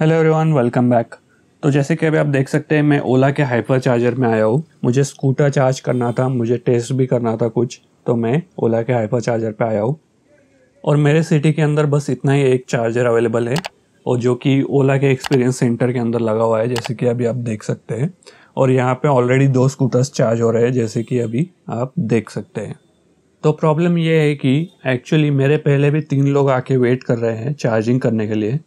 hello everyone welcome back तो जैसे कि अभी आप देख सकते हैं मैं ओला के हाइपर चार्जर में आया हूँ मुझे स्कूटर चार्ज करना था मुझे टेस्ट भी करना था कुछ तो मैं ओला के हाइपर चार्जर पे आया हूँ और मेरे सिटी के अंदर बस इतना ही एक चार्जर अवेलेबल है और जो कि ओला के एक्सपीरियंस सेंटर के अंदर लगा हुआ है जैसे कि अभी आप देख सकते हैं और यहाँ पर ऑलरेडी दो स्कूटर्स चार्ज हो रहे हैं जैसे कि अभी आप देख सकते हैं तो प्रॉब्लम यह है कि एक्चुअली मेरे पहले भी तीन लोग आके वेट कर रहे हैं चार्जिंग करने के लिए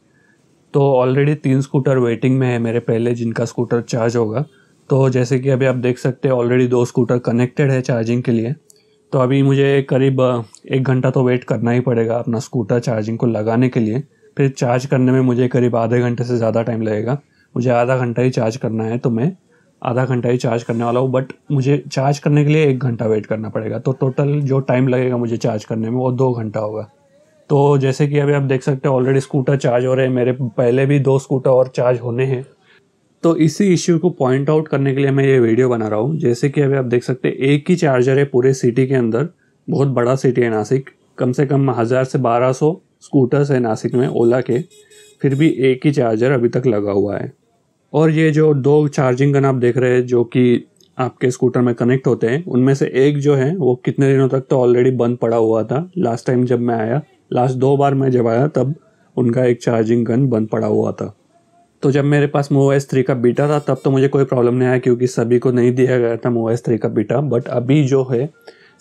तो ऑलरेडी तीन स्कूटर वेटिंग में है मेरे पहले जिनका स्कूटर चार्ज होगा तो जैसे कि अभी आप देख सकते हैं ऑलरेडी दो स्कूटर कनेक्टेड है चार्जिंग के लिए तो अभी मुझे करीब एक घंटा तो वेट करना ही पड़ेगा अपना स्कूटर चार्जिंग को लगाने के लिए फिर चार्ज करने में मुझे करीब आधे घंटे से ज़्यादा टाइम लगेगा मुझे आधा घंटा ही चार्ज करना है तो मैं आधा घंटा ही चार्ज करने वाला हूँ बट मुझे चार्ज करने के लिए एक घंटा वेट करना पड़ेगा तो टोटल जो टाइम लगेगा मुझे चार्ज करने में वो दो घंटा होगा तो जैसे कि अभी आप देख सकते हैं ऑलरेडी स्कूटर चार्ज हो रहे हैं मेरे पहले भी दो स्कूटर और चार्ज होने हैं तो इसी इश्यू को पॉइंट आउट करने के लिए मैं ये वीडियो बना रहा हूँ जैसे कि अभी आप देख सकते हैं एक ही चार्जर है पूरे सिटी के अंदर बहुत बड़ा सिटी है नासिक कम से कम हज़ार से बारह सौ स्कूटर्स है नासिक में ओला के फिर भी एक ही चार्जर अभी तक लगा हुआ है और ये जो दो चार्जिंग गन आप देख रहे हैं जो कि आपके स्कूटर में कनेक्ट होते हैं उनमें से एक जो है वो कितने दिनों तक तो ऑलरेडी बंद पड़ा हुआ था लास्ट टाइम जब मैं आया लास्ट दो बार मैं जब आया तब उनका एक चार्जिंग गन बंद पड़ा हुआ था तो जब मेरे पास एस थ्री का बीटा था तब तो मुझे कोई प्रॉब्लम नहीं आया क्योंकि सभी को नहीं दिया गया था एस थ्री का बीटा बट अभी जो है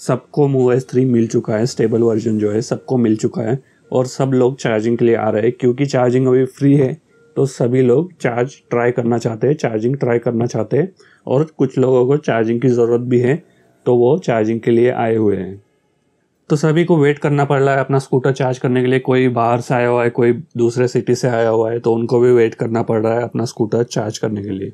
सबको एस थ्री मिल चुका है स्टेबल वर्जन जो है सबको मिल चुका है और सब लोग चार्जिंग के लिए आ रहे हैं क्योंकि चार्जिंग अभी फ्री है तो सभी लोग चार्ज ट्राई करना चाहते हैं चार्जिंग ट्राई करना चाहते हैं और कुछ लोगों को चार्जिंग की ज़रूरत भी है तो वो चार्जिंग के लिए आए हुए हैं तो सभी को वेट करना पड़ रहा है अपना स्कूटर चार्ज करने के लिए कोई बाहर से आया हुआ है कोई दूसरे सिटी से आया हुआ है तो उनको भी वेट करना पड़ रहा है अपना स्कूटर चार्ज करने के लिए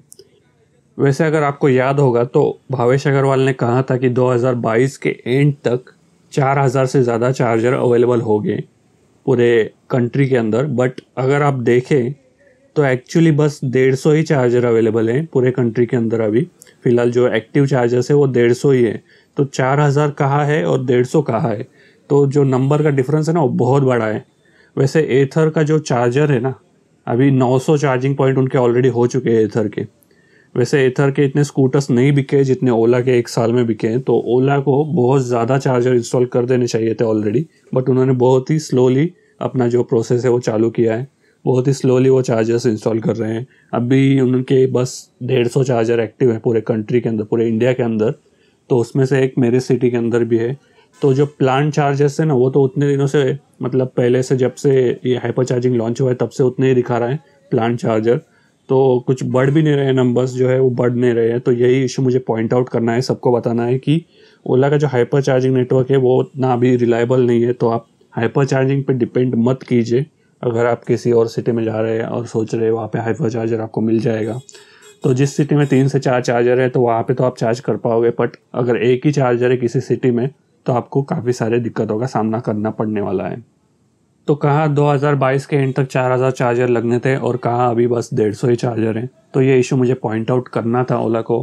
वैसे अगर आपको याद होगा तो भावेश अग्रवाल ने कहा था कि 2022 के एंड तक 4000 से ज़्यादा चार्जर अवेलेबल हो गए पूरे कंट्री के अंदर बट अगर आप देखें तो एक्चुअली बस डेढ़ सौ ही चार्जर अवेलेबल हैं पूरे कंट्री के अंदर अभी फ़िलहाल जो एक्टिव चार्जर्स है वो डेढ़ सौ ही है तो चार हज़ार कहा है और डेढ़ सौ कहा है तो जो नंबर का डिफरेंस है ना वो बहुत बड़ा है वैसे एथर का जो चार्जर है ना अभी 900 चार्जिंग पॉइंट उनके ऑलरेडी हो चुके हैं एथर के वैसे एथर के इतने स्कूटर्स नहीं बिके जितने ओला के एक साल में बिके हैं तो ओला को बहुत ज़्यादा चार्जर इंस्टॉल कर देने चाहिए थे ऑलरेडी बट उन्होंने बहुत ही स्लोली अपना जो प्रोसेस है वो चालू किया है बहुत ही स्लोली वो चार्जर्स इंस्टॉल कर रहे हैं अभी उनके बस डेढ़ सौ चार्जर एक्टिव हैं पूरे कंट्री के अंदर पूरे इंडिया के अंदर तो उसमें से एक मेरे सिटी के अंदर भी है तो जो प्लान चार्जेस है ना वो तो उतने दिनों से मतलब पहले से जब से ये हाइपर चार्जिंग लॉन्च हुआ है तब से उतने ही दिखा रहा है प्लान चार्जर तो कुछ बढ़ भी नहीं रहे हैं नंबर्स जो है वो बढ़ नहीं रहे हैं तो यही इशू मुझे पॉइंट आउट करना है सबको बताना है कि ओला का जो हाइपर चार्जिंग नेटवर्क है वो उतना अभी रिलायबल नहीं है तो आप हाइपर चार्जिंग पर डिपेंड मत कीजिए अगर आप किसी और सिटी में जा रहे हैं और सोच रहे हैं वहाँ पर हाइपर चार्जर आपको मिल जाएगा तो जिस सिटी में तीन से चार चार्जर है तो वहाँ पे तो आप चार्ज कर पाओगे बट अगर एक ही चार्जर है किसी सिटी में तो आपको काफ़ी सारे दिक्कतों का सामना करना पड़ने वाला है तो कहाँ 2022 के एंड तक 4000 चार्जर लगने थे और कहाँ अभी बस डेढ़ सौ ही चार्जर हैं तो ये इशू मुझे पॉइंट आउट करना था ओला को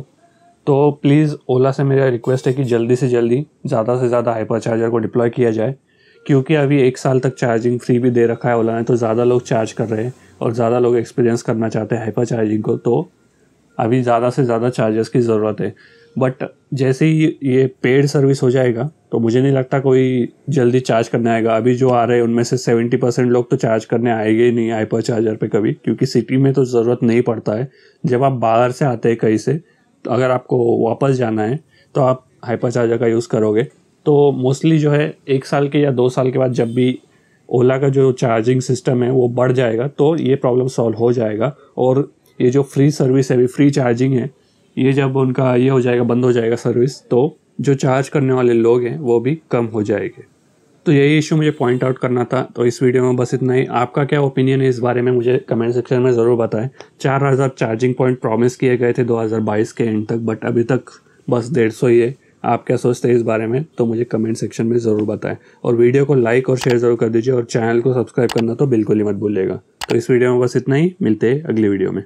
तो प्लीज़ ओला से मेरा रिक्वेस्ट है कि जल्दी से जल्दी ज़्यादा से ज़्यादा हाइपर चार्जर को डिप्लॉय किया जाए क्योंकि अभी एक साल तक चार्जिंग फ्री भी दे रखा है ओला ने तो ज़्यादा लोग चार्ज कर रहे हैं और ज़्यादा लोग एक्सपीरियंस करना चाहते हैं हाइपर चार्जिंग को तो अभी ज़्यादा से ज़्यादा चार्जेस की ज़रूरत है बट जैसे ही ये पेड सर्विस हो जाएगा तो मुझे नहीं लगता कोई जल्दी चार्ज करने आएगा अभी जो आ रहे हैं उनमें से सेवेंटी परसेंट लोग तो चार्ज करने आएंगे ही नहीं पर चार्जर पे कभी क्योंकि सिटी में तो ज़रूरत नहीं पड़ता है जब आप बाहर से आते हैं कहीं से तो अगर आपको वापस जाना है तो आप हाइपर चार्जर का यूज़ करोगे तो मोस्टली जो है एक साल के या दो साल के बाद जब भी ओला का जो चार्जिंग सिस्टम है वो बढ़ जाएगा तो ये प्रॉब्लम सॉल्व हो जाएगा और ये जो फ्री सर्विस है अभी फ्री चार्जिंग है ये जब उनका ये हो जाएगा बंद हो जाएगा सर्विस तो जो चार्ज करने वाले लोग हैं वो भी कम हो जाएंगे तो यही इशू मुझे पॉइंट आउट करना था तो इस वीडियो में बस इतना ही आपका क्या ओपिनियन है इस बारे में मुझे कमेंट सेक्शन में ज़रूर बताएं चार हज़ार चार्जिंग पॉइंट प्रॉमिस किए गए थे 2022 के एंड तक बट अभी तक बस डेढ़ सौ ही है आप क्या सोचते हैं इस बारे में तो मुझे कमेंट सेक्शन में ज़रूर बताएं और वीडियो को लाइक और शेयर ज़रूर कर दीजिए और चैनल को सब्सक्राइब करना तो बिल्कुल ही मत भूलिएगा तो इस वीडियो में बस इतना ही मिलते हैं अगली वीडियो में